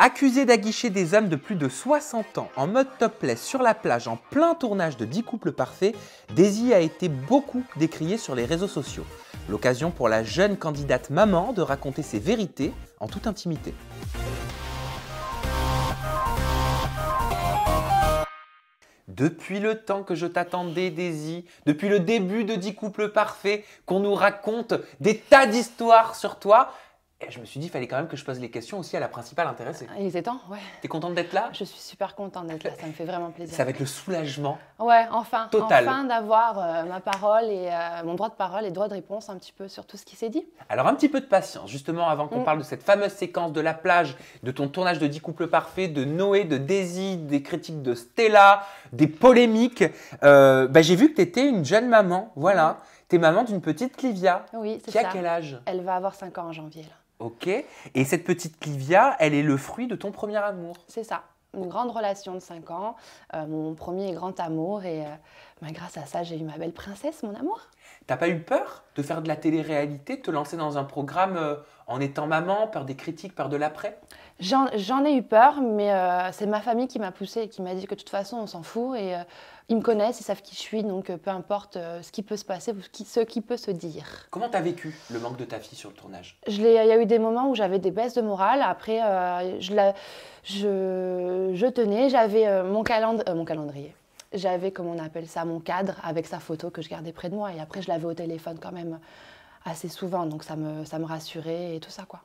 Accusé d'aguicher des hommes de plus de 60 ans en mode topless sur la plage en plein tournage de 10 couples parfaits, Daisy a été beaucoup décriée sur les réseaux sociaux. L'occasion pour la jeune candidate maman de raconter ses vérités en toute intimité. Depuis le temps que je t'attendais, Daisy, depuis le début de 10 couples parfaits, qu'on nous raconte des tas d'histoires sur toi, et je me suis dit, il fallait quand même que je pose les questions aussi à la principale intéressée. Ah, il était temps, ouais. T'es contente d'être là Je suis super contente d'être là, ça me fait vraiment plaisir. Ça va être le soulagement. Ouais, enfin. Total. Enfin d'avoir euh, ma parole et euh, mon droit de parole et droit de réponse un petit peu sur tout ce qui s'est dit. Alors un petit peu de patience, justement, avant qu'on mm. parle de cette fameuse séquence de la plage, de ton tournage de 10 couples parfaits, de Noé, de Daisy, des critiques de Stella, des polémiques. Euh, bah, j'ai vu que t'étais une jeune maman, voilà. tu mm. T'es maman d'une petite Clivia. Oui, c'est ça. Qui a quel âge Elle va avoir 5 ans en janvier, là. Ok. Et cette petite Clivia, elle est le fruit de ton premier amour. C'est ça. Une grande relation de 5 ans, euh, mon premier grand amour. Et euh, bah, grâce à ça, j'ai eu ma belle princesse, mon amour. T'as pas eu peur de faire de la télé-réalité, de te lancer dans un programme euh, en étant maman, peur des critiques, peur de l'après J'en ai eu peur, mais euh, c'est ma famille qui m'a poussée et qui m'a dit que de toute façon, on s'en fout. Et euh, ils me connaissent, ils savent qui je suis, donc euh, peu importe ce qui peut se passer ou ce qui, peut se dire. Comment t'as vécu le manque de ta fille sur le tournage Il y a eu des moments où j'avais des baisses de morale. Après, je, tenais, j'avais mon, mon calendrier j'avais, comme on appelle ça, mon cadre avec sa photo que je gardais près de moi. Et après, je l'avais au téléphone quand même assez souvent, donc ça me, ça me rassurait et tout ça, quoi.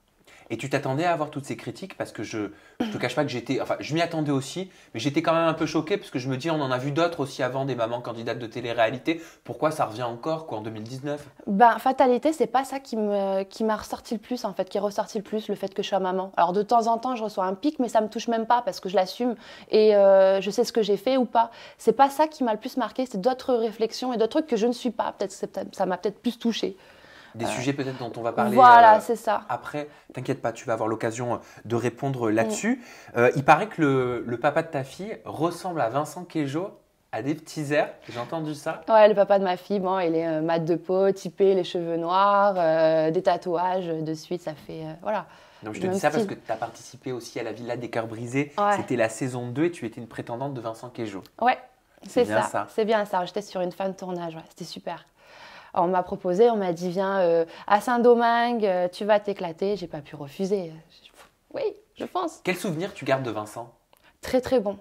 Et tu t'attendais à avoir toutes ces critiques parce que je ne te cache pas que j'étais, enfin je m'y attendais aussi, mais j'étais quand même un peu choqué parce que je me dis on en a vu d'autres aussi avant des mamans candidates de télé-réalité, pourquoi ça revient encore quoi en 2019 Ben fatalité, c'est pas ça qui qui m'a ressorti le plus en fait, qui est ressorti le plus le fait que je sois maman. Alors de temps en temps je reçois un pic mais ça me touche même pas parce que je l'assume et euh, je sais ce que j'ai fait ou pas. C'est pas ça qui m'a le plus marqué, c'est d'autres réflexions et d'autres trucs que je ne suis pas. Peut-être ça m'a peut-être plus touchée. Des euh, sujets peut-être dont on va parler. Voilà, euh, c'est ça. Après, t'inquiète pas, tu vas avoir l'occasion euh, de répondre mm. là-dessus. il paraît que le, papa de ta fille ressemble à Vincent Queijo à des petits airs. J'ai entendu ça. Ouais, le papa de ma fille, bon, il est mat de peau, typé, les cheveux noirs, des tatouages de suite, ça fait voilà. Donc je te dis ça parce que tu as participé aussi à la Villa des Cœurs Brisés. C'était la saison 2 et tu étais une prétendante de Vincent Queijo. Ouais, c'est ça. C'est bien ça. J'étais sur une fin de tournage. Ouais. C'était super on m'a proposé, on m'a dit viens euh, à Saint-Domingue, euh, tu vas t'éclater. J'ai pas pu refuser. Oui, je pense. Quel souvenir tu gardes de Vincent Très très bon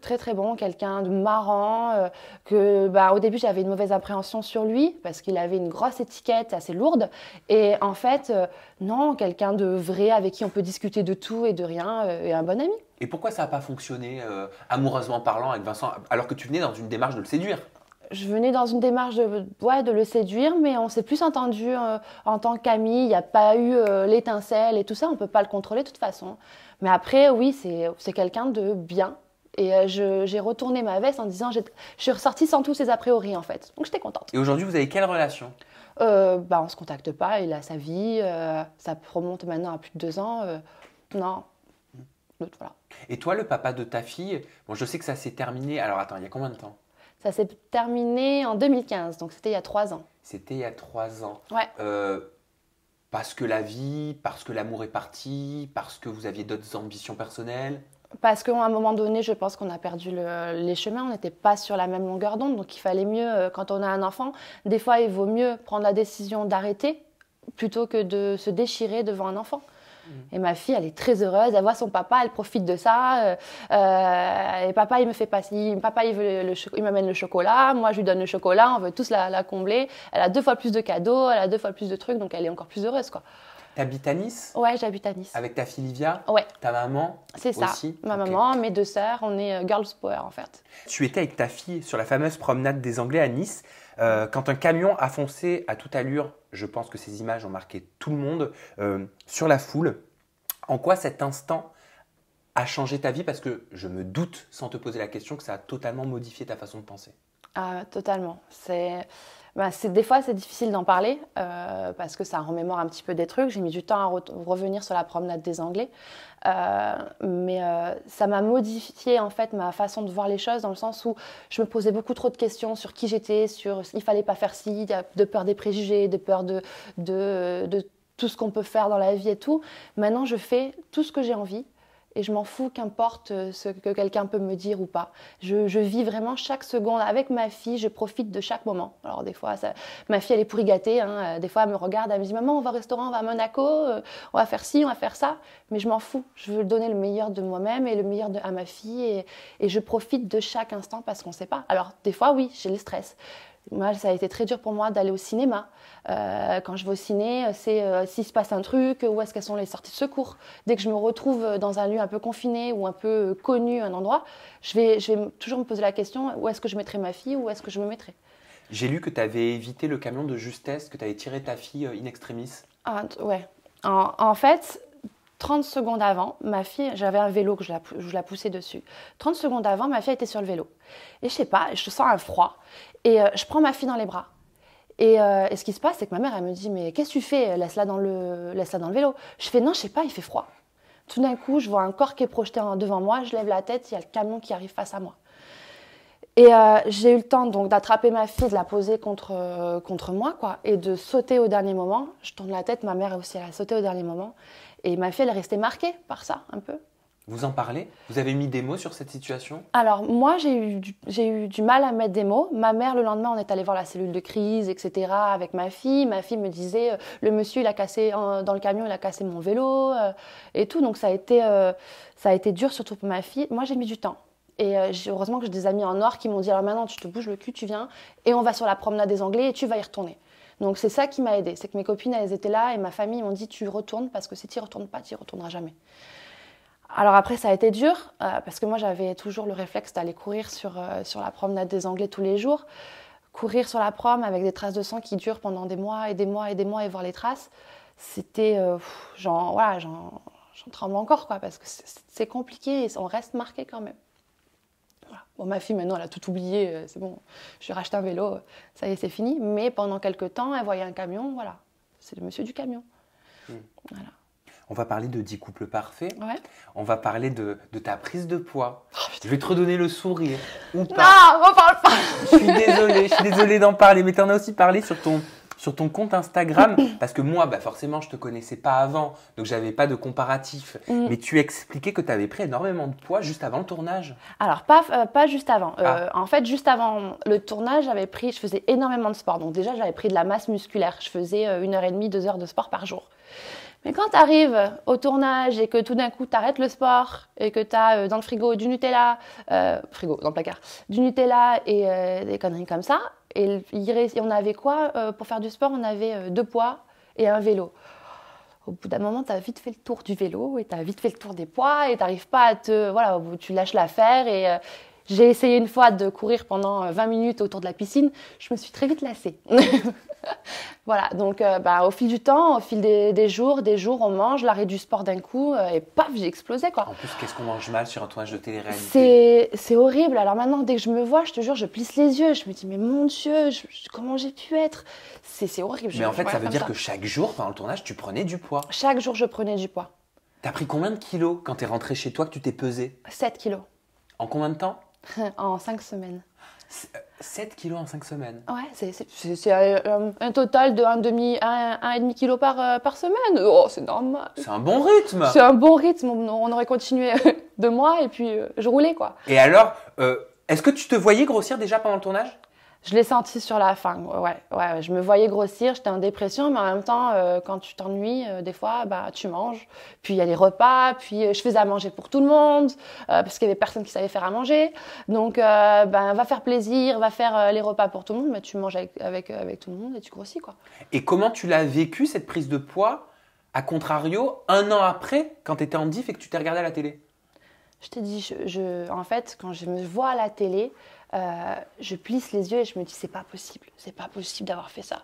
très très bon, quelqu'un de marrant, euh, que bah, au début j'avais une mauvaise appréhension sur lui parce qu'il avait une grosse étiquette assez lourde et en fait non, quelqu'un de vrai avec qui on peut discuter de tout et de rien et un bon ami. Et pourquoi ça n'a pas fonctionné amoureusement parlant avec Vincent alors que tu venais dans une démarche de le séduire je venais dans une démarche de, ouais, de le séduire, mais on s'est plus entendu euh, en tant qu'amis. Il n'y a pas eu euh, l'étincelle et tout ça. On ne peut pas le contrôler de toute façon. Mais après, oui, c'est quelqu'un de bien. Et euh, j'ai retourné ma veste en disant, je suis ressortie sans tous ces a priori en fait. Donc j'étais contente. Et aujourd'hui, vous avez quelle relation bah, On ne se contacte pas. Il a sa vie. ça remonte maintenant à plus de deux ans. non. Voilà. Et toi, le papa de ta fille, bon, je sais que ça s'est terminé. Alors attends, il y a combien de temps ça s'est terminé en 2015, donc c'était il y a trois ans. C'était il y a trois ans. Ouais. Euh, parce que la vie, parce que l'amour est parti, parce que vous aviez d'autres ambitions personnelles parce qu'à un moment donné, je pense qu'on a perdu les chemins, on n'était pas sur la même longueur d'onde, donc il fallait mieux, euh, quand on a un enfant, des fois il vaut mieux prendre la décision d'arrêter plutôt que de se déchirer devant un enfant. Et ma fille, elle est très heureuse. Elle voit son papa, elle profite de ça. Euh, euh, et papa, il me fait passer. Papa, il veut le, il m'amène le chocolat. Moi, je lui donne le chocolat. On veut tous la, combler. Elle a deux fois plus de cadeaux. Elle a deux fois plus de trucs. Donc, elle est encore plus heureuse, quoi. T'habites à Nice Ouais, j'habite à Nice. Avec ta fille Livia Ouais. Ta maman C'est ça. Ma maman, mes deux sœurs, on est euh, girls power en fait. Tu étais avec ta fille sur la fameuse promenade des Anglais à Nice. Euh, quand un camion a foncé à toute allure, je pense que ces images ont marqué tout le monde, euh, sur la foule, en quoi cet instant a changé ta vie Parce que je me doute, sans te poser la question, que ça a totalement modifié ta façon de penser. Ah, totalement. C'est bah, des fois, c'est difficile d'en parler euh, parce que ça remémore un petit peu des trucs. J'ai mis du temps à revenir sur la promenade des Anglais. Euh, mais euh, ça m'a modifié en fait ma façon de voir les choses dans le sens où je me posais beaucoup trop de questions sur qui j'étais, sur il fallait pas faire ci, de peur des préjugés, de peur de, de, de tout ce qu'on peut faire dans la vie et tout. Maintenant, je fais tout ce que j'ai envie et je m'en fous qu'importe euh, ce que quelqu'un peut me dire ou pas. Je, vis vraiment chaque seconde avec ma fille, je profite de chaque moment. Alors des fois, ma fille, elle est pourri gâtée, hein. euh, des fois elle me regarde, elle me dit « Maman, on va au restaurant, on va à Monaco, euh, on va faire ci, on va faire ça », mais je m'en fous. Je veux donner le meilleur de moi-même et le meilleur à ma fille et, et, je profite de chaque instant parce qu'on ne sait pas. Alors des fois, oui, j'ai le stress. Moi, ça a été très dur pour moi d'aller au cinéma. Euh, quand je vais au ciné, c'est euh, s'il se passe un truc, où est-ce qu'elles sont les sorties de secours. Dès que je me retrouve dans un lieu un peu confiné ou un peu connu, un endroit, je vais, toujours me poser la question où est-ce que je mettrai ma fille, où est-ce que je me mettrai. J'ai lu que tu avais évité le camion de justesse, que tu avais tiré ta fille euh, in extremis. Ah, ouais. en fait, 30 secondes avant, ma fille, j'avais un vélo que je la, poussais dessus. 30 secondes avant, ma fille était sur le vélo. Et je sais pas, je sens un froid. Et euh, je prends ma fille dans les bras. Euh, et, ce qui se passe, c'est que ma mère, elle me dit Mais qu'est-ce que tu fais Laisse-la dans, le, vélo. Je fais Non, je sais pas, il fait froid. Tout d'un coup, je vois un corps qui est projeté devant moi, je lève la tête, il y a le camion qui arrive face à moi. Et euh, j'ai eu le temps donc d'attraper ma fille, de la poser contre, contre moi, quoi, et de sauter au dernier moment. Je tourne la tête, ma mère aussi, elle a sauté au dernier moment. Et ma fille, elle est restée marquée par ça, un peu. Vous en parlez Vous avez mis des mots sur cette situation Alors moi, j'ai eu, du, eu du mal à mettre des mots. Ma mère, le lendemain, on est allé voir la cellule de crise, etc. avec ma fille. Ma fille me disait, euh, le monsieur, il a cassé, dans le camion, il a cassé mon vélo euh, et tout. Donc ça a, été, euh, ça a été dur, surtout pour ma fille. Moi, j'ai mis du temps. Et heureusement que j'ai des amis en noir qui m'ont dit, alors maintenant, tu te bouges le cul, tu viens et on va sur la promenade des Anglais et tu vas y retourner. Donc c'est ça qui m'a aidé c'est que mes copines, elles étaient là et ma famille m'ont dit tu retournes parce que si tu retournes pas, tu retourneras jamais. Alors après, ça a été dur euh, parce que moi j'avais toujours le réflexe d'aller courir sur, euh, sur la promenade des Anglais tous les jours, courir sur la prom avec des traces de sang qui durent pendant des mois et des mois et des mois et voir les traces. C'était genre euh, voilà, j'en tremble encore quoi parce que c'est compliqué et on reste marqué quand même. Bon, ma fille, maintenant, elle a tout oublié. Euh, c'est bon, je lui un vélo. Euh, ça y est, c'est fini. Mais pendant quelques temps, elle voyait un camion. Voilà. C'est le monsieur du camion. Hmm. On va parler de 10 couples parfaits. On va parler de, de ta prise de poids. Oh, je vais te redonner le sourire. Ou pas. Non, on parle pas. je suis désolée, je suis désolée d'en parler, mais tu en as aussi parlé sur ton sur ton compte Instagram, parce que moi, bah forcément, je te connaissais pas avant, donc j'avais pas de comparatif. Mm. Mais tu expliquais que tu avais pris énormément de poids juste avant le tournage. Alors pas euh, pas juste avant. Euh, ah. En fait, juste avant le tournage, j'avais pris, je faisais énormément de sport. Donc déjà, j'avais pris de la masse musculaire. Je faisais euh, une heure et demie, deux heures de sport par jour. Mais quand tu arrives au tournage et que tout d'un coup tu arrêtes le sport et que tu as euh, dans le frigo du Nutella, euh, frigo, dans le placard, du Nutella et euh, des conneries comme ça, et, on avait quoi pour faire du sport On avait deux poids et un vélo. Au bout d'un moment, tu as vite fait le tour du vélo et tu as vite fait le tour des poids et tu pas à te. Voilà, tu lâches l'affaire et, j'ai essayé une fois de courir pendant 20 euh, minutes autour de la piscine, je me suis très vite lassée. voilà, donc euh, bah, au fil du temps, au fil des, jours, des jours, on mange, l'arrêt du sport d'un coup, euh, et paf, j'ai explosé quoi. En plus, qu'est-ce qu'on mange mal sur un tournage de télé-réalité C'est horrible. Alors maintenant, dès que je me vois, je te jure, je plisse les yeux, je me dis, mais mon Dieu, comment j'ai pu être C'est horrible. Mais en fait, ça veut dire que chaque jour, pendant le tournage, tu prenais du poids. Chaque jour, je prenais du poids. T'as pris combien de kilos quand t'es rentré chez toi que tu t'es pesé 7 kilos. En combien de temps en 5 semaines. 7 kilos en 5 semaines Ouais, c'est un, euh, un, total de 1,5 un, demi kg par, euh, par semaine. Oh, c'est normal. C'est un bon rythme C'est un bon rythme. On, aurait continué deux mois et puis euh, je roulais, quoi. Et alors, est-ce que tu te voyais grossir déjà pendant le tournage je l'ai senti sur la fin, Je me voyais grossir, j'étais en dépression, mais en même temps, euh, quand tu t'ennuies, euh, des fois, bah, tu manges. Puis il y a les repas, puis euh, je faisais à manger pour tout le monde, parce qu'il y avait personne qui savait faire à manger. Donc, ben, va faire plaisir, va faire les repas pour tout le monde, mais tu manges avec, avec, tout le monde et tu grossis, quoi. Et comment tu l'as vécu, cette prise de poids, à contrario, un an après, quand tu étais en diff et que tu t'es regardé à la télé Je t'ai dit, en fait, quand je me vois à la télé, euh, je plisse les yeux et je me dis c'est pas possible, c'est pas possible d'avoir fait ça.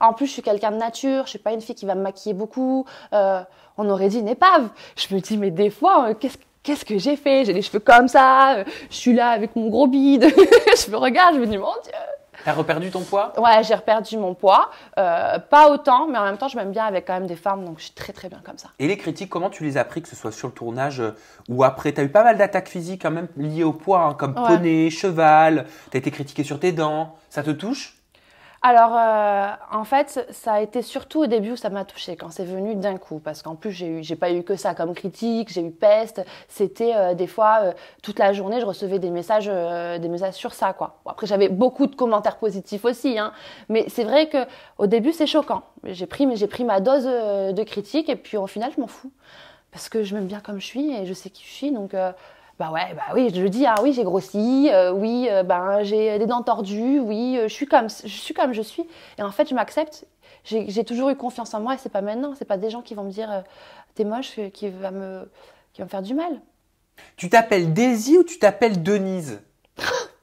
En plus, je suis quelqu'un de nature, je suis pas une fille qui va me maquiller beaucoup. Euh, on aurait dit une épave. Je me dis mais des fois, euh, qu'est-ce qu'est-ce que j'ai fait J'ai les cheveux comme ça, je suis là avec mon gros bide, je me regarde, je me dis mon Dieu, T'as reperdu ton poids Ouais, j'ai reperdu mon poids. Euh, pas autant, mais en même temps, je m'aime bien avec quand même des femmes, donc je suis très très bien comme ça. Et les critiques, comment tu les as pris, que ce soit sur le tournage euh, ou après T'as eu pas mal d'attaques physiques quand même liées au poids, hein, comme poney, cheval. T'as été critiqué sur tes dents. Ça te touche alors, euh, en fait, ça a été surtout au début où ça m'a touchée, quand c'est venu d'un coup. Parce qu'en plus, j'ai eu, pas eu que ça comme critique, j'ai eu peste. C'était euh, des fois, euh, toute la journée, je recevais des messages, des messages sur ça, quoi. après, j'avais beaucoup de commentaires positifs aussi, hein. Mais c'est vrai que au début, c'est choquant. J'ai pris, j'ai pris ma dose de critique et puis au final, je m'en fous. Parce que je m'aime bien comme je suis et je sais qui je suis, donc bah ouais, bah oui, je dis, ah oui, j'ai grossi, euh, oui, euh, ben j'ai des dents tordues, oui, euh, je suis comme je suis comme je suis. Et en fait, je m'accepte. J'ai toujours eu confiance en moi et c'est pas maintenant, c'est pas des gens qui vont me dire t'es moche, qui va me qui va faire du mal. Tu t'appelles Daisy ou tu t'appelles Denise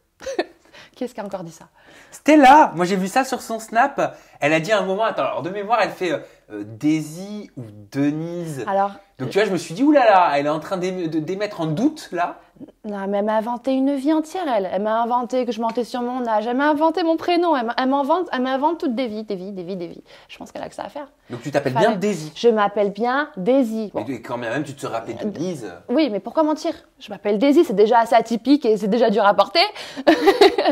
Qu'est-ce qui a encore dit ça Stella, moi j'ai vu ça sur son snap. Elle a dit un moment, attends, alors de mémoire, elle fait euh, euh, Daisy ou Denise. Alors. Donc euh, tu vois, je me suis dit, oulala, elle est en train d'émettre en doute là. Non, mais elle m'a inventé une vie entière, elle. Elle m'a inventé que je mentais sur mon âge. Elle m'a inventé mon prénom. Elle m'invente, toutes des vies, des vies, des vies, des vies. Je pense qu'elle a que ça à faire. Donc tu t'appelles bien Daisy. Je m'appelle bien Daisy. Mais quand même, tu te rappelles de Oui, mais pourquoi mentir Je m'appelle Daisy, c'est déjà assez atypique et c'est déjà dur à porter.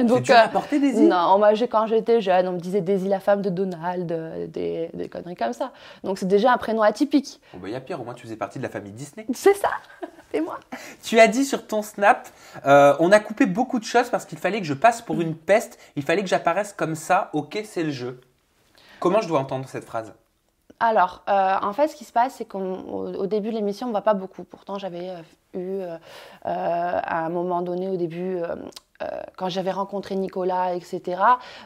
Donc, dur à euh, porter, Daisy Non, moi, quand j'étais jeune, on me disait Daisy, la femme de Donald, euh, des, conneries comme ça. Donc c'est déjà un prénom atypique. Bon, bah, il y a pire, au moins tu faisais partie de la famille Disney. C'est ça moi. Tu as dit sur ton snap, euh, on a coupé beaucoup de choses parce qu'il fallait que je passe pour une peste, il fallait que j'apparaisse comme ça, ok c'est le jeu. Comment je dois entendre cette phrase alors, euh, en fait, ce qui se passe, c'est qu'au début de l'émission, on ne voit pas beaucoup. Pourtant, j'avais euh, eu à un moment donné, au début, euh, quand j'avais rencontré Nicolas, etc.,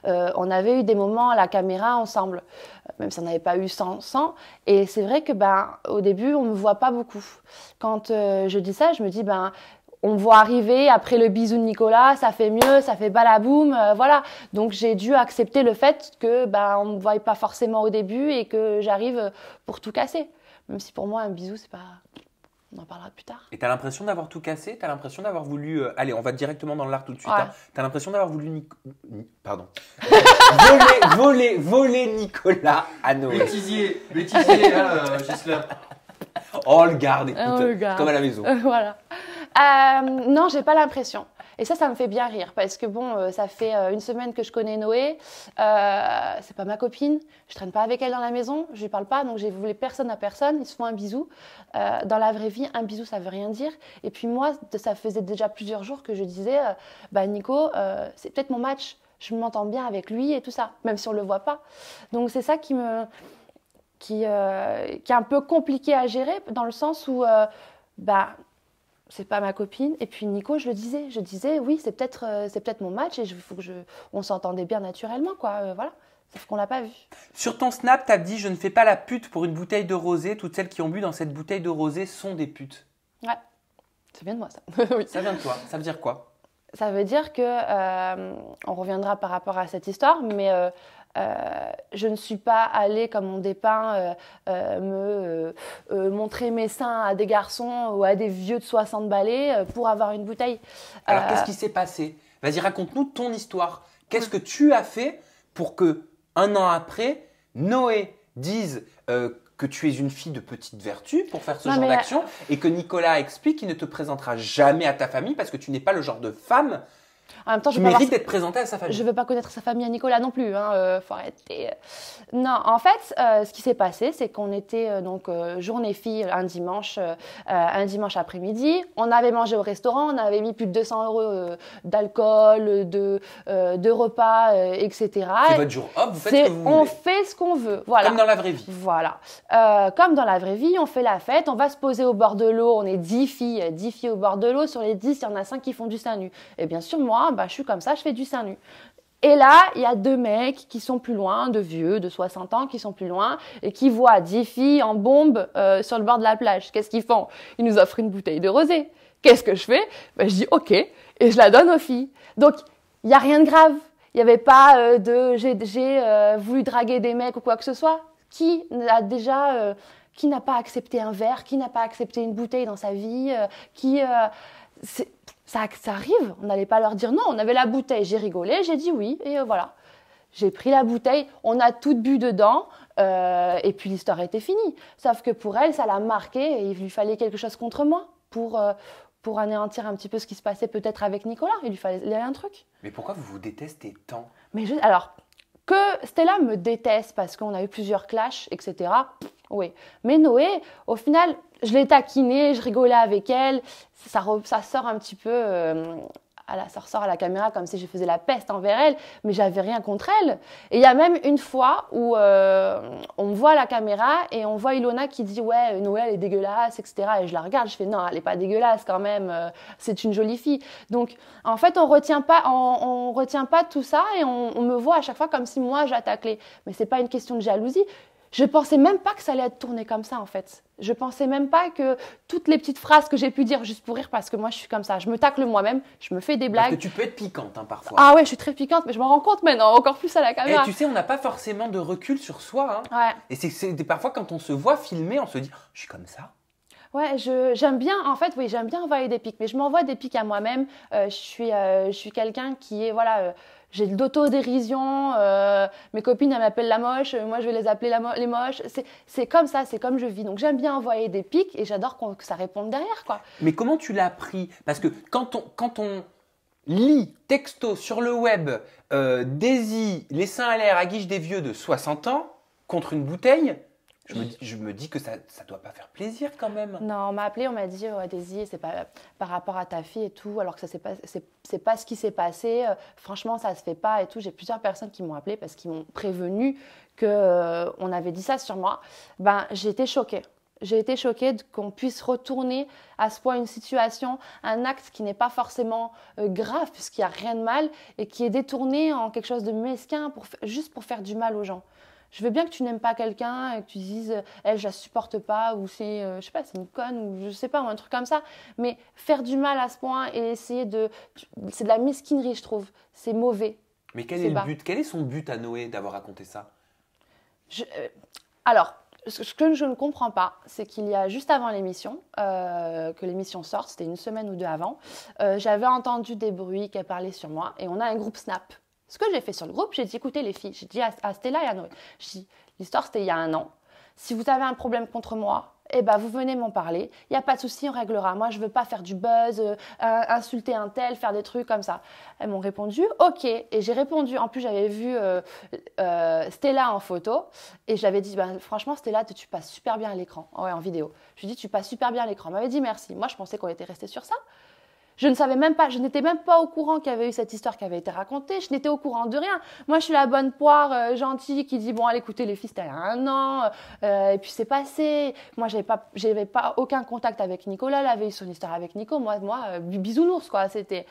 euh, on avait eu des moments à la caméra ensemble, euh, même si on n'avait pas eu 100, 100. Et c'est vrai que ben, au début, on ne me voit pas beaucoup. Quand je dis ça, je me dis, ben, on me voit arriver après le bisou de Nicolas, ça fait mieux, ça fait pas balaboum, voilà. Donc j'ai dû accepter le fait que ben, on ne me voit pas forcément au début et que j'arrive pour tout casser. Même si pour moi, un bisou, c'est pas on en parlera plus tard. Et tu as l'impression d'avoir tout cassé Tu as l'impression d'avoir voulu. Euh, allez, on va directement dans l'art tout de suite. Hein. T'as Tu as l'impression d'avoir voulu. Pardon. voler, voler, voler Nicolas à Noël. Bêtisier, bêtisier, là, euh, Oh, le garde, oh, écoute. Comme à la maison. voilà. Euh, non, j'ai pas l'impression. Et ça, ça me fait bien rire parce que bon, euh, ça fait euh, une semaine que je connais Noé. Euh, c'est pas ma copine. Je traîne pas avec elle dans la maison. Je lui parle pas. Donc, j'ai voulu personne à personne. Ils se font un bisou. dans la vraie vie, un bisou, ça veut rien dire. Et puis, moi, ça faisait déjà plusieurs jours que je disais, bah, Nico, c'est peut-être mon match. Je m'entends bien avec lui et tout ça, même si on le voit pas. Donc, c'est ça qui me. Qui, qui, est un peu compliqué à gérer dans le sens où. bah, c'est pas ma copine. Et puis Nico, je le disais, je disais, oui, c'est peut-être euh, c'est peut-être mon match et il faut que je, on s'entendait bien naturellement, quoi. Euh, voilà. Sauf qu'on l'a pas vu. Sur ton snap, t'as dit, je ne fais pas la pute pour une bouteille de rosée. Toutes celles qui ont bu dans cette bouteille de rosée sont des putes. Ouais. Ça vient de moi, ça. Ça vient de toi. Ça veut dire quoi Ça veut dire que, euh, on reviendra par rapport à cette histoire, mais euh, je ne suis pas allée, comme on dépeint, euh, euh, me montrer mes seins à des garçons ou à des vieux de 60 balais pour avoir une bouteille. Alors, qu'est-ce qui s'est passé Vas-y, raconte-nous ton histoire. Qu'est-ce que tu as fait pour que, un an après, Noé dise que tu es une fille de petite vertu pour faire ce genre d'action et que Nicolas explique qu'il ne te présentera jamais à ta famille parce que tu n'es pas le genre de femme en même temps, je d'être présenté à sa famille. Je veux pas connaître sa famille à Nicolas non plus. Hein, euh, faut arrêter. Non, en fait, euh, ce qui s'est passé, c'est qu'on était euh, donc journée fille un dimanche, un dimanche après-midi. On avait mangé au restaurant, on avait mis plus de 200 euros d'alcool, de, de repas, etc. C'est votre jour hop, vous faites ce que vous voulez. On fait ce qu'on veut, voilà. Comme dans la vraie vie. Voilà, comme dans la vraie vie, on fait la fête, on va se poser au bord de l'eau. On est 10 filles, 10 filles au bord de l'eau. Sur les 10, il y en a 5 qui font du sein nu. Et bien sûr, moi, ah, bah, je suis comme ça, je fais du sein nu. Et là, il y a deux mecs qui sont plus loin, de vieux, de 60 ans, qui sont plus loin, et qui voient 10 filles en bombe euh, sur le bord de la plage. Qu'est-ce qu'ils font Ils nous offrent une bouteille de rosée. Qu'est-ce que je fais bah, Je dis OK, et je la donne aux filles. Donc, il n'y a rien de grave. Il n'y avait pas euh, de j'ai euh, voulu draguer des mecs ou quoi que ce soit. Qui a déjà... qui n'a pas accepté un verre Qui n'a pas accepté une bouteille dans sa vie Qui ça, arrive. On n'allait pas leur dire non. On avait la bouteille. J'ai rigolé, j'ai dit oui, et euh, voilà. J'ai pris la bouteille, on a tout bu dedans, euh, et puis l'histoire était finie. Sauf que pour elle, ça l'a marqué, et il lui fallait quelque chose contre moi pour, euh, pour anéantir un petit peu ce qui se passait peut-être avec Nicolas. Il lui fallait un truc. Mais pourquoi vous vous détestez tant Mais alors, que Stella me déteste parce qu'on a eu plusieurs clashs, etc. Oui. Mais Noé, au final, je l'ai taquinée, je rigolais avec elle. Ça, ça sort un petit peu. Euh, à la, ça ressort à la caméra comme si je faisais la peste envers elle, mais j'avais rien contre elle. Et il y a même une fois où euh, on voit la caméra et on voit Ilona qui dit Ouais, Noé, elle est dégueulasse, etc. Et je la regarde, je fais Non, elle n'est pas dégueulasse quand même, euh, c'est une jolie fille. Donc en fait, on retient on, retient pas tout ça et on, me voit à chaque fois comme si moi j'attaquais. Mais ce n'est pas une question de jalousie, je pensais même pas que ça allait être tourné comme ça en fait. Je pensais même pas que toutes les petites phrases que j'ai pu dire juste pour rire parce que moi je suis comme ça, je me tacle moi-même, je me fais des blagues. Parce que tu peux être piquante hein, parfois. Ah ouais, je suis très piquante, mais je m'en rends compte maintenant, encore plus à la caméra. Et tu sais, on n'a pas forcément de recul sur soi. Hein. Et c'est parfois quand on se voit filmer, on se dit, je suis comme ça. Ouais, j'aime bien, en fait, oui, j'aime bien envoyer des pics, mais je m'envoie des pics à moi-même. Euh, je suis, euh, suis quelqu'un qui est, voilà. Euh, j'ai de l'autodérision, euh, mes copines elles m'appellent la moche, euh, moi je vais les appeler les moches. C'est comme ça, c'est comme je vis. Donc j'aime bien envoyer des pics et j'adore que ça réponde derrière. quoi. Mais comment tu l'as pris Parce que quand on, quand on lit texto sur le web euh, Daisy, les seins à l'air, à guiche des vieux de 60 ans, contre une bouteille, Mm. Je, me, dis que ça ne doit pas faire plaisir quand même. Non, on m'a appelé, on m'a dit oh, Daisy, c'est pas par rapport à ta fille et tout, alors que ça c'est pas c'est pas ce qui s'est passé. Euh, franchement, ça se fait pas et tout. J'ai plusieurs personnes qui m'ont appelé parce qu'ils m'ont prévenu qu'on euh, on avait dit ça sur moi. Ben, j'ai été choquée. J'ai été choquée qu'on puisse retourner à ce point une situation, un acte qui n'est pas forcément euh, grave puisqu'il n'y a rien de mal et qui est détourné en quelque chose de mesquin pour, juste pour faire du mal aux gens. Je veux bien que tu n'aimes pas quelqu'un et que tu dises elle, eh, je la supporte pas ou c'est, euh, je sais pas, c'est une conne ou je sais pas, ou un truc comme ça. Mais faire du mal à ce point et essayer de. C'est de la mesquinerie, je trouve. C'est mauvais. Mais quel est, le but Quel est son but à Noé d'avoir raconté ça euh, Alors, ce que je ne comprends pas, c'est qu'il y a juste avant l'émission, euh, que l'émission sorte, c'était une semaine ou deux avant, j'avais entendu des bruits qui parlé sur moi et on a un groupe Snap ce que j'ai fait sur le groupe, j'ai dit écoutez les filles, j'ai dit à, Stella et à Noé, l'histoire c'était il y a un an. Si vous avez un problème contre moi, eh ben vous venez m'en parler. Il n'y a pas de souci, on réglera. Moi je ne veux pas faire du buzz, euh, insulter un tel, faire des trucs comme ça. Elles m'ont répondu ok et j'ai répondu. En plus j'avais vu euh, euh, Stella en photo et j'avais dit "Ben franchement Stella tu passes super bien à l'écran, ouais en vidéo. Je lui dis tu passes super bien à l'écran. Elle m'avait dit merci. Moi je pensais qu'on était resté sur ça. Je ne savais même pas, je n'étais même pas au courant qu'il y avait eu cette histoire qui avait été racontée. Je n'étais au courant de rien. Moi, je suis la bonne poire euh, gentille qui dit bon, allez écoutez les fils, t'as un an, euh, et puis c'est passé. Moi, j'avais pas, j'avais pas aucun contact avec Nicolas. Elle avait eu son histoire avec Nico. Moi, moi, euh, bisounours quoi. C'était.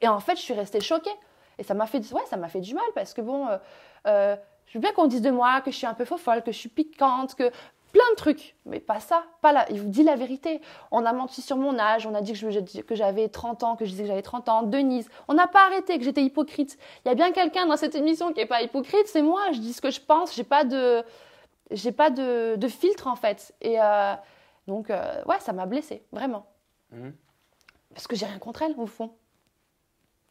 Et en fait, je suis restée choquée. Et ça m'a fait, ouais, ça m'a fait du mal parce que bon. Euh, je veux bien qu'on dise de moi que je suis un peu folle, que je suis piquante, que plein de trucs, mais pas ça, pas là. Il vous dit la vérité. On a menti sur mon âge, on a dit que j'avais 30 ans, que je disais que j'avais 30 ans. Denise, on n'a pas arrêté, que j'étais hypocrite. Il y a bien quelqu'un dans cette émission qui n'est pas hypocrite, c'est moi. Je dis ce que je pense, j'ai pas de, j'ai pas de, filtre en fait. Et euh, donc, euh, ouais, ça m'a blessée, vraiment. Mhm. Parce que j'ai rien contre elle, au fond.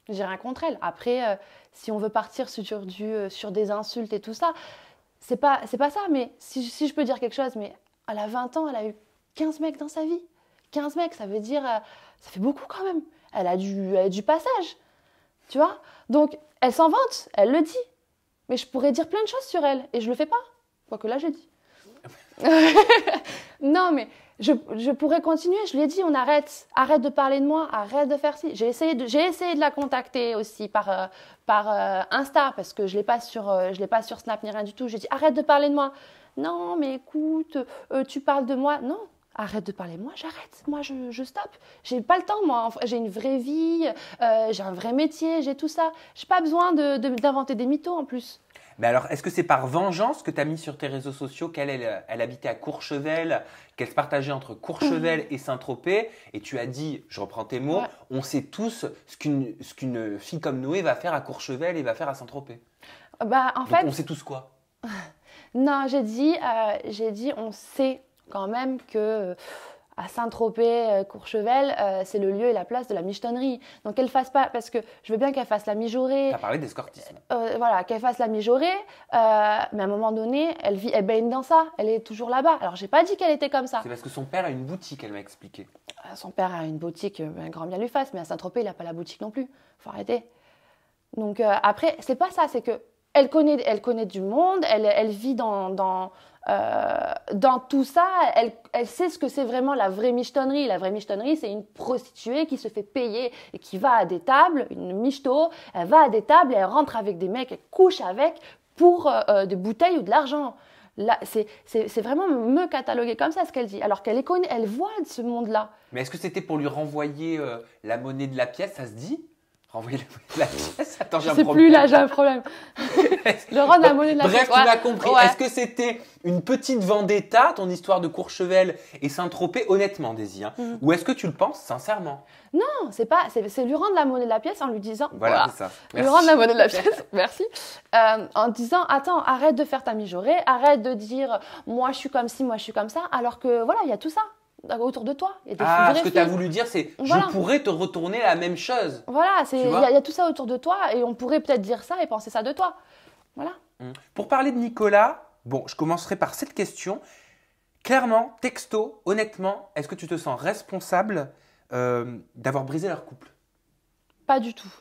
J'ai rien contre elle. Après, euh, si on veut partir sur des insultes et tout ça, c'est pas, pas ça, mais si, je peux dire quelque chose, mais elle a 20 ans, elle a eu 15 mecs dans sa vie. 15 mecs, ça veut dire, euh, ça fait beaucoup quand même. Elle a du, elle a du passage, tu vois. Donc, elle s'en vante, elle le dit. Mais je pourrais dire plein de choses sur elle, et je le fais pas. Quoique là, je dis. non, mais je, pourrais continuer. Je lui ai dit, on arrête, arrête de parler de moi, arrête de faire ci. J'ai essayé de, j'ai essayé de la contacter aussi par euh, par euh, Insta parce que je l'ai pas sur, euh, je l'ai pas sur Snap ni rien du tout. J'ai dit, arrête de parler de moi. Non, mais écoute, tu parles de moi. Non, arrête de parler de moi, j'arrête, moi je, je stoppe. J'ai pas le temps, moi, j'ai une vraie vie, j'ai un vrai métier, j'ai tout ça. J'ai pas besoin d'inventer des mythos en plus. Mais alors, est-ce que c'est par vengeance que tu as mis sur tes réseaux sociaux qu'elle euh, elle, habitait à Courchevel, qu'elle se partageait entre Courchevel mhm. et Saint-Tropez Et tu as dit, je reprends tes mots, on sait tous ce qu'une fille comme Noé va faire à Courchevel et va faire à Saint-Tropez. Euh, bah, en fait. On sait tous quoi Non, j'ai dit, euh, j'ai dit, on sait quand même que à Saint-Tropez, euh, Courchevel, euh, c'est le lieu et la place de la michetonnerie. Donc qu'elle fasse pas, parce que je veux bien qu'elle fasse la mijaurée. as parlé d'escortisme. Euh, voilà, qu'elle fasse la mijaurée, mais à un moment donné, elle vit, elle baigne dans ça, elle est toujours là-bas. Alors j'ai pas dit qu'elle était comme ça. C'est parce que son père a une boutique, elle m'a expliqué. son père a une boutique, un grand bien lui fasse, mais à Saint-Tropez, il n'a pas la boutique non plus. Faut arrêter. Donc après, après, c'est pas ça, c'est que elle connaît, elle connaît du monde, elle, vit dans, dans, euh, tout ça, elle, sait ce que c'est vraiment la vraie michetonnerie. La vraie michetonnerie, c'est une prostituée qui se fait payer et qui va à des tables, une michto, elle va à des tables et elle rentre avec des mecs, elle couche avec pour euh, euh, des bouteilles ou de l'argent. Là, c'est vraiment me cataloguer comme ça ce qu'elle dit. Alors qu'elle est elle voit ce monde-là. Mais est-ce que c'était pour lui renvoyer la monnaie de la pièce Ça se dit renvoyer la, pièce. Attends, j'ai un problème. plus là, j'ai un problème. le rendre a monné de la Bref, tu l'as compris. Est-ce que c'était une petite vendetta, ton histoire de Courchevel et Saint-Tropez, honnêtement, désir hein mhm. Ou est-ce que tu le penses sincèrement Non, c'est pas. C'est lui rendre la monnaie de la pièce en lui disant. Voilà, c'est ça. Merci. Lui rendre la monnaie de la pièce, merci. Euh, en disant Attends, arrête de faire ta mijaurée, arrête de dire Moi je suis comme ci, moi je suis comme ça, alors que voilà, il y a tout ça autour de toi. Ah, ce que tu as voulu dire, c'est je pourrais te retourner la même chose. Voilà, il y, a tout ça autour de toi et on pourrait peut-être dire ça et penser ça de toi. Voilà. Hum. Pour parler de Nicolas, bon, je commencerai par cette question. Clairement, texto, honnêtement, est-ce que tu te sens responsable euh, d'avoir brisé leur couple Pas du tout.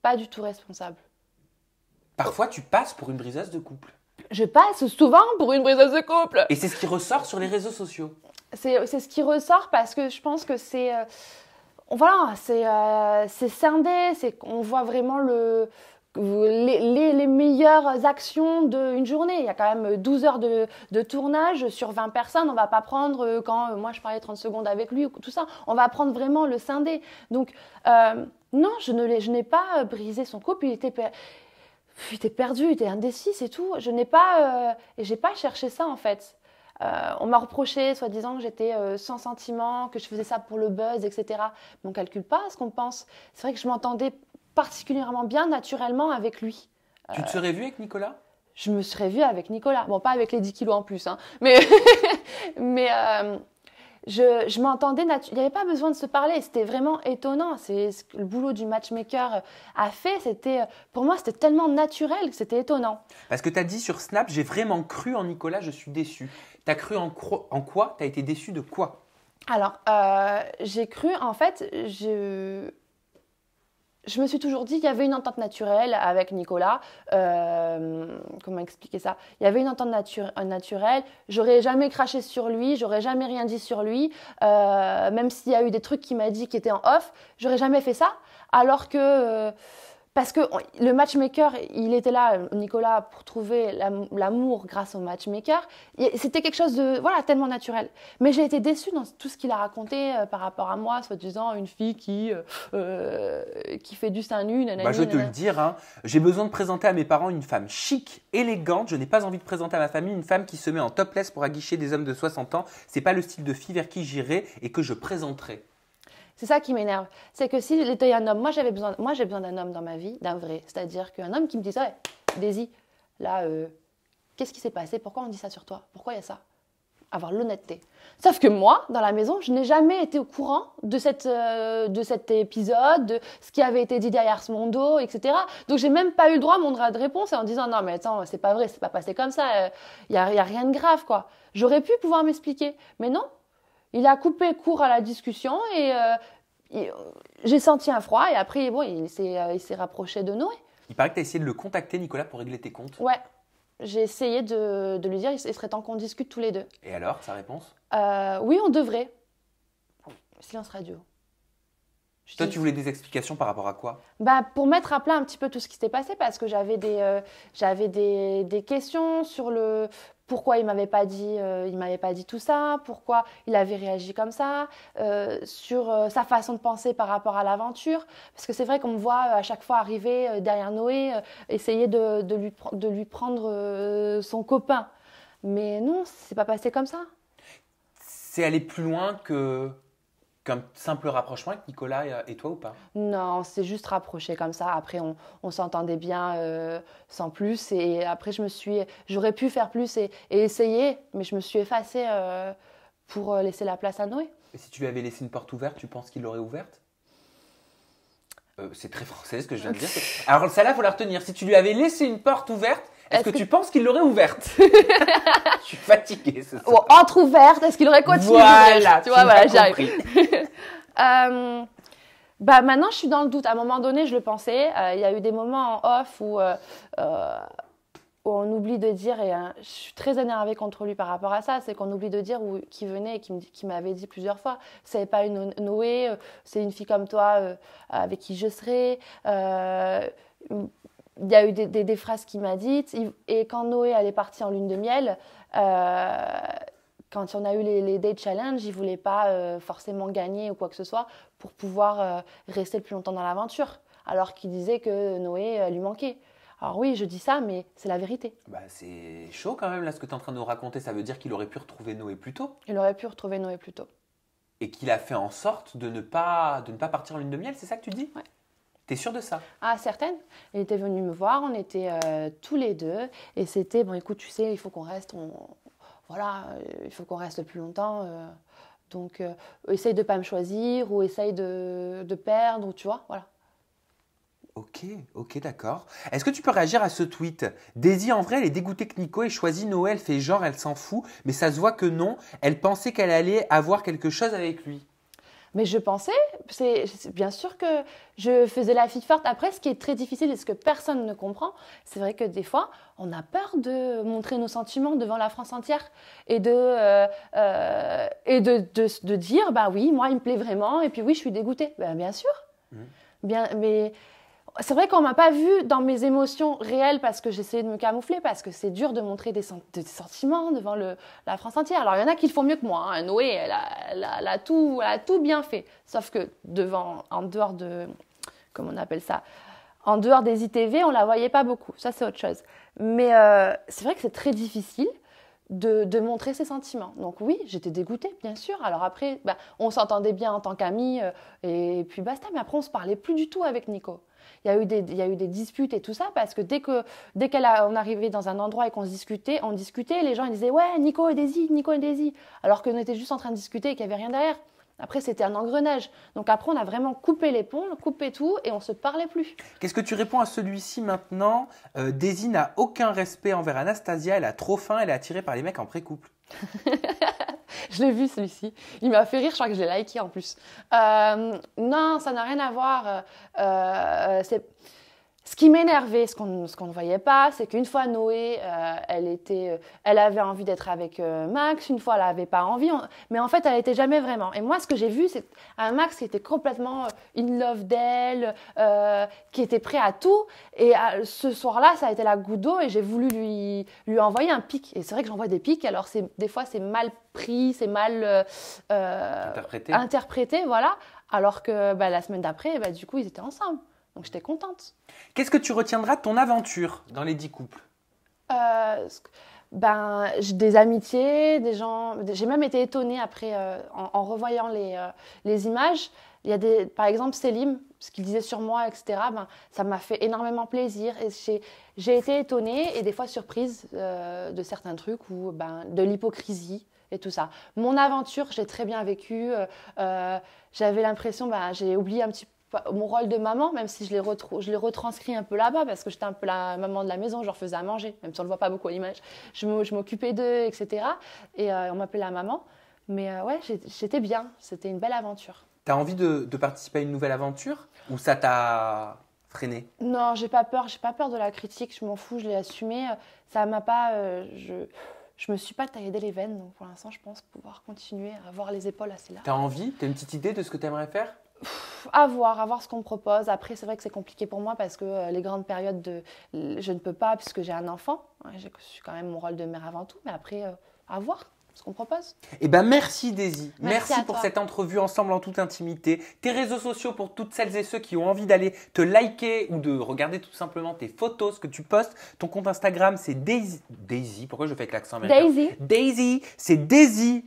Pas du tout responsable. Parfois, tu passes pour une briseuse de couple je passe souvent pour une briseuse de couple. Et c'est ce qui ressort sur les réseaux sociaux. C'est ce qui ressort parce que je pense que c'est. Euh, voilà, c'est euh, scindé, on voit vraiment le, les, les, meilleures actions d'une journée. Il y a quand même 12 heures de, tournage sur 20 personnes. On va pas prendre, euh, quand moi je parlais 30 secondes avec lui, tout ça, on va prendre vraiment le scindé. Donc, non, je n'ai pas brisé son couple. Il était, était perdu, il indécis, c'est tout. Je n'ai pas, euh, et j'ai pas cherché ça en fait. Euh, on m'a reproché, soi-disant, que j'étais euh, sans sentiment, que je faisais ça pour le buzz, etc. Mais on calcule pas ce qu'on pense. C'est vrai que je m'entendais particulièrement bien, naturellement, avec lui. Tu te serais vue avec Nicolas Je me serais vue avec Nicolas. Bon, pas avec les 10 kilos en plus, hein, mais, mais je, je m'entendais, il n'y avait pas besoin de se parler, c'était vraiment étonnant. C'est ce que le boulot du matchmaker euh, a fait, c'était euh, pour moi c'était tellement naturel que c'était étonnant. Parce que tu as dit sur Snap, j'ai vraiment cru en Nicolas, je suis déçu. Tu as cru en, en quoi Tu as été déçu de quoi Alors, euh, j'ai cru en fait, je je me suis toujours dit qu'il y avait une entente naturelle avec Nicolas. Euh, comment expliquer ça Il y avait une entente euh, naturelle. J'aurais jamais craché sur lui, j'aurais jamais rien dit sur lui, euh, même s'il y a eu des trucs qu'il m'a dit qui étaient en off, j'aurais jamais fait ça. Alors que parce que le matchmaker, il était là, Nicolas, pour trouver l'amour grâce au matchmaker. C'était quelque chose de voilà tellement naturel. Mais j'ai été déçue dans tout ce qu'il a raconté euh, par rapport à moi, soi-disant une fille qui, euh, euh, qui fait du sein nu. Bah, je vais te le dire, hein. j'ai besoin de présenter à mes parents une femme chic, élégante. Je n'ai pas envie de présenter à ma famille une femme qui se met en topless pour aguicher des hommes de 60 ans. C'est pas le style de fille vers qui j'irai et que je présenterai. C'est ça qui m'énerve. C'est que si j'étais un homme, moi j'avais besoin, j'ai besoin d'un homme dans ma vie, d'un vrai. C'est-à-dire qu'un homme qui me dise, eh, ouais, Daisy, là, euh, qu'est-ce qui s'est passé Pourquoi on dit ça sur toi Pourquoi il y a ça Avoir l'honnêteté. Sauf que moi, dans la maison, je n'ai jamais été au courant de, cette, euh, de cet épisode, de ce qui avait été dit derrière ce monde etc. Donc j'ai même pas eu le droit à mon droit de réponse en disant, non mais attends, c'est pas vrai, c'est pas passé comme ça, il euh, n'y y a rien de grave, quoi. J'aurais pu pouvoir m'expliquer, mais non, il a coupé court à la discussion et euh, j'ai senti un froid et après, bon, il s'est euh, rapproché de Noé. Il paraît que tu as essayé de le contacter, Nicolas, pour régler tes comptes. Ouais. J'ai essayé de, lui dire il serait temps qu'on discute tous les deux. Et alors, sa réponse euh, Oui, on devrait. Silence radio. Toi, tu voulais des explications par rapport à quoi bah, Pour mettre à plat un petit peu tout ce qui s'était passé, parce que j'avais des, questions sur le pourquoi il m'avait pas dit euh, il m'avait pas dit tout ça pourquoi il avait réagi comme ça euh, sur euh, sa façon de penser par rapport à l'aventure parce que c'est vrai qu'on me voit à chaque fois arriver derrière Noé essayer de, de, lui, de, lui, prendre son copain mais non c'est pas passé comme ça c'est aller plus loin que comme simple rapprochement avec Nicolas et euh, toi ou pas Non, c'est juste rapproché comme ça. Après, on, s'entendait bien euh, sans plus. Et après, je me suis, j'aurais pu faire plus et, essayer, mais je me suis effacée euh, pour laisser la place à Noé. Et si tu lui avais laissé une porte ouverte, tu penses qu'il l'aurait ouverte C'est très français ce que je viens de dire. Alors ça, là faut la retenir. Si tu lui avais laissé une porte ouverte, est-ce que, tu penses qu'il l'aurait ouverte Je suis fatiguée ce soir. Ou entre-ouverte, est-ce qu'il aurait continué Voilà, tu vois, j'arrive. Euh, bah maintenant, je suis dans le doute. À un moment donné, je le pensais. Euh, il y a eu des moments en off où, euh, on oublie de dire, et hein, je suis très énervée contre lui par rapport à ça, c'est qu'on oublie de dire qui venait et qui m'avait dit plusieurs fois c'est pas une Noé, c'est une fille comme toi avec qui je serai il y a eu des, phrases qu'il m'a dites. Et quand Noé allait partir en lune de miel, euh, quand il y a eu les, day challenge, il ne voulait pas euh, forcément gagner ou quoi que ce soit pour pouvoir euh, rester le plus longtemps dans l'aventure, alors qu'il disait que Noé lui manquait. Alors oui, je dis ça, mais c'est la vérité. Bah, c'est chaud quand même, là, ce que tu es en train de nous raconter. Ça veut dire qu'il aurait pu retrouver Noé plus tôt Il aurait pu retrouver Noé plus tôt. Et qu'il a fait en sorte de ne pas, de ne pas partir en lune de miel, c'est ça que tu dis T'es sûre de ça Ah, certaine. Elle était venue me voir, on était euh, tous les deux, et c'était bon, écoute, tu sais, il faut qu'on reste, on... voilà, euh, il faut qu'on reste plus longtemps. Euh, donc, essaye de pas me choisir ou essaye de, de perdre, ou tu vois, voilà. Ok, ok, d'accord. Est-ce que tu peux réagir à ce tweet Daisy, en vrai, elle est dégoûtée que Nico ait choisi Noël, fait genre, elle s'en fout, mais ça se voit que non, elle pensait qu'elle allait avoir quelque chose avec lui. Mais je pensais, c'est bien sûr que je faisais la fille forte. Après, ce qui est très difficile et ce que personne ne comprend, c'est vrai que des fois, on a peur de montrer nos sentiments devant la France entière et de euh, euh, et de, de, dire bah oui, moi il me plaît vraiment et puis oui, je suis dégoûtée. Ben, bien sûr, mmh. bien, mais c'est vrai qu'on m'a pas vu dans mes émotions réelles parce que j'essayais de me camoufler, parce que c'est dur de montrer des, sentiments devant la France entière. Alors il y en a qui le font mieux que moi. Hein. Noé, elle a, tout, elle a tout bien fait. Sauf que devant, en dehors de, comment on appelle ça, en dehors des ITV, on la voyait pas beaucoup. Ça c'est autre chose. Mais euh, c'est vrai que c'est très difficile. De, montrer ses sentiments. Donc oui, j'étais dégoûtée, bien sûr. Alors après, bah, on s'entendait bien en tant qu'amis, euh, et puis basta, mais après on se parlait plus du tout avec Nico il y a eu des, il y a eu des disputes et tout ça, parce que dès que dès qu'elle on arrivait dans un endroit et qu'on discutait, on discutait, les gens ils disaient ouais Nico et Daisy, Nico et Daisy, alors qu'on était juste en train de discuter et qu'il n'y avait rien derrière. Après, c'était un engrenage. Donc après, on a vraiment coupé les ponts, coupé tout, et on se parlait plus. Qu'est-ce que tu réponds à celui-ci maintenant euh, Daisy n'a aucun respect envers Anastasia, elle a trop faim, elle est attirée par les mecs en pré-couple. je l'ai vu celui-ci. Il m'a fait rire, je crois que je l'ai liké en plus. Euh, non, ça n'a rien à voir. Euh, euh, c'est ce qui m'énervait, ce qu'on ne voyait pas, c'est qu'une fois Noé, euh, euh, elle, avait envie d'être avec euh, Max, une fois elle n'avait pas envie, mais en fait elle n'était jamais vraiment. Et moi ce que j'ai vu, c'est un Max qui était complètement in love d'elle, qui était prêt à tout. Et ce soir-là, ça a été la goutte d'eau et j'ai voulu lui, envoyer un pic. Et c'est vrai que j'envoie des pics, alors des fois c'est mal pris, c'est mal interprété. voilà. Alors que bah, la semaine d'après, bah, du coup ils étaient ensemble. Donc j'étais contente. Qu'est-ce que tu retiendras de ton aventure dans les dix couples euh, ben, des amitiés, des gens. J'ai même été étonnée après, euh, en, revoyant les, euh, les images. Il y a des, par exemple, Selim, ce qu'il disait sur moi, etc. Ben, ça m'a fait énormément plaisir et j'ai été étonnée et des fois surprise de certains trucs ou ben, de l'hypocrisie et tout ça. Mon aventure, j'ai très bien vécu. J'avais l'impression, ben, j'ai oublié un petit, peu mon rôle de maman, même si je l'ai je retranscrit un peu là-bas parce que j'étais un peu la maman de la maison, je leur faisais à manger, même si on le voit pas beaucoup à l'image. Je m'occupais d'eux, etc. Et euh, on m'appelait la maman. Mais euh, ouais, j'étais bien. C'était une belle aventure. Tu as envie de, participer à une nouvelle aventure ou ça t'a freiné Non, j'ai pas peur. J'ai pas peur de la critique. Je m'en fous. Je l'ai assumé. Ça m'a pas. Euh, je je me suis pas taillé les veines, donc pour l'instant, je pense pouvoir continuer à avoir les épaules assez larges. T'as envie T'as une petite idée de ce que tu aimerais faire à voir, à voir ce qu'on me propose. Après, c'est vrai que c'est compliqué pour moi parce que euh, les grandes périodes de. Je ne peux pas puisque j'ai un enfant. je suis quand même mon rôle de mère avant tout. Mais après, euh, à voir ce qu'on propose. Eh ben merci Daisy. Merci, pour cette entrevue ensemble en toute intimité. Tes réseaux sociaux pour toutes celles et ceux qui ont envie d'aller te liker ou de regarder tout simplement tes photos, ce que tu postes. Ton compte Instagram c'est Daisy. Daisy, pourquoi je fais avec l'accent américain Daisy. Daisy, c'est Daisy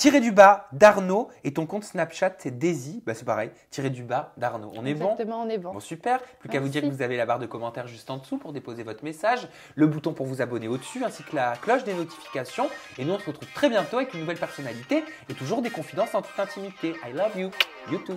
Tiré du bas d'Arnaud et ton compte Snapchat c'est Daisy, bah c'est pareil, tiré du bas d'Arnaud. On est bon Exactement, on est bon. Bon super, plus qu'à vous dire que vous avez la barre de commentaires juste en dessous pour déposer votre message, le bouton pour vous abonner au-dessus ainsi que la cloche des notifications et nous on se retrouve très bientôt avec une nouvelle personnalité et toujours des confidences en toute intimité. I love you. You too.